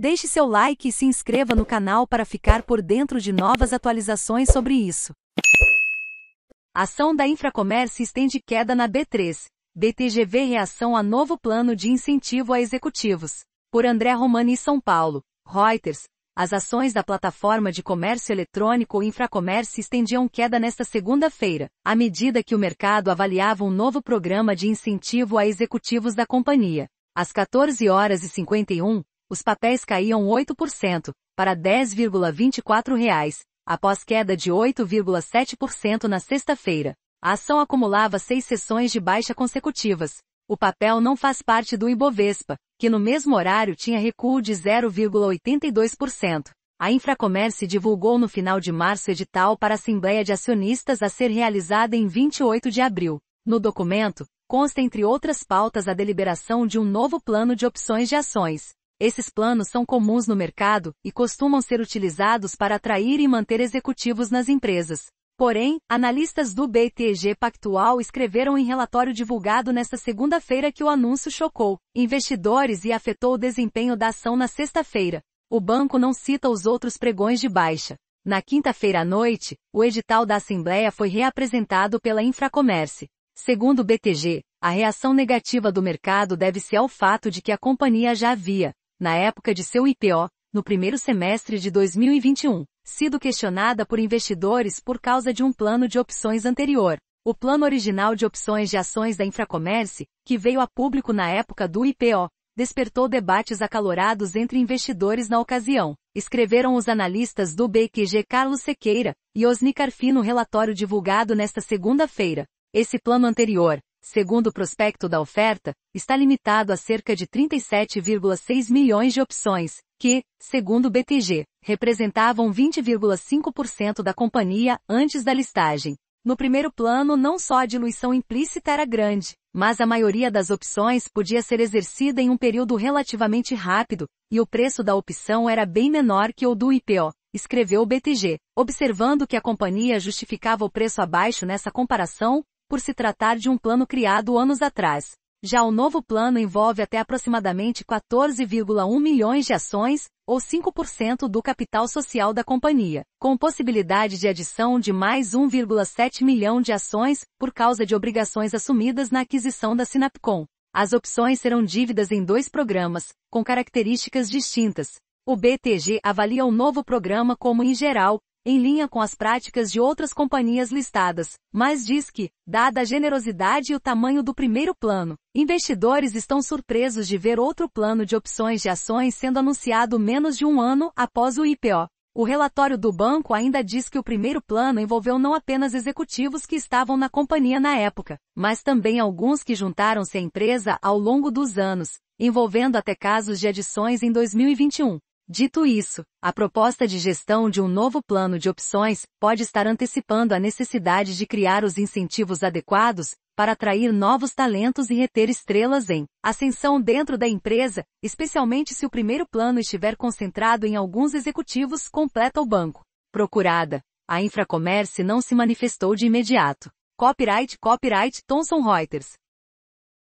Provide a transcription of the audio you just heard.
Deixe seu like e se inscreva no canal para ficar por dentro de novas atualizações sobre isso. Ação da Infracomércio estende queda na B3. BTGV reação a novo plano de incentivo a executivos. Por André Romani São Paulo. Reuters. As ações da plataforma de comércio eletrônico Infracomércio estendiam queda nesta segunda-feira, à medida que o mercado avaliava um novo programa de incentivo a executivos da companhia. Às 14 horas e 51, os papéis caíam 8%, para R$ 10,24, reais, após queda de 8,7% na sexta-feira. A ação acumulava seis sessões de baixa consecutivas. O papel não faz parte do Ibovespa, que no mesmo horário tinha recuo de 0,82%. A Infracomércio divulgou no final de março edital para a Assembleia de Acionistas a ser realizada em 28 de abril. No documento, consta entre outras pautas a deliberação de um novo plano de opções de ações. Esses planos são comuns no mercado e costumam ser utilizados para atrair e manter executivos nas empresas. Porém, analistas do BTG Pactual escreveram em relatório divulgado nesta segunda-feira que o anúncio chocou investidores e afetou o desempenho da ação na sexta-feira. O banco não cita os outros pregões de baixa. Na quinta-feira à noite, o edital da Assembleia foi reapresentado pela Infracomércio. Segundo o BTG, a reação negativa do mercado deve-se ao fato de que a companhia já havia na época de seu IPO, no primeiro semestre de 2021, sido questionada por investidores por causa de um plano de opções anterior. O plano original de opções de ações da Infracomércio, que veio a público na época do IPO, despertou debates acalorados entre investidores na ocasião, escreveram os analistas do BQG Carlos Sequeira e Osni Carfi no relatório divulgado nesta segunda-feira. Esse plano anterior, segundo o prospecto da oferta, está limitado a cerca de 37,6 milhões de opções, que, segundo o BTG, representavam 20,5% da companhia antes da listagem. No primeiro plano, não só a diluição implícita era grande, mas a maioria das opções podia ser exercida em um período relativamente rápido, e o preço da opção era bem menor que o do IPO, escreveu o BTG, observando que a companhia justificava o preço abaixo nessa comparação, por se tratar de um plano criado anos atrás. Já o novo plano envolve até aproximadamente 14,1 milhões de ações, ou 5% do capital social da companhia, com possibilidade de adição de mais 1,7 milhão de ações, por causa de obrigações assumidas na aquisição da Sinapcom. As opções serão dívidas em dois programas, com características distintas. O BTG avalia o novo programa como, em geral, em linha com as práticas de outras companhias listadas, mas diz que, dada a generosidade e o tamanho do primeiro plano, investidores estão surpresos de ver outro plano de opções de ações sendo anunciado menos de um ano após o IPO. O relatório do banco ainda diz que o primeiro plano envolveu não apenas executivos que estavam na companhia na época, mas também alguns que juntaram-se à empresa ao longo dos anos, envolvendo até casos de adições em 2021. Dito isso, a proposta de gestão de um novo plano de opções pode estar antecipando a necessidade de criar os incentivos adequados para atrair novos talentos e reter estrelas em ascensão dentro da empresa, especialmente se o primeiro plano estiver concentrado em alguns executivos, completa o banco. Procurada. A Infracomércio não se manifestou de imediato. Copyright Copyright Thomson Reuters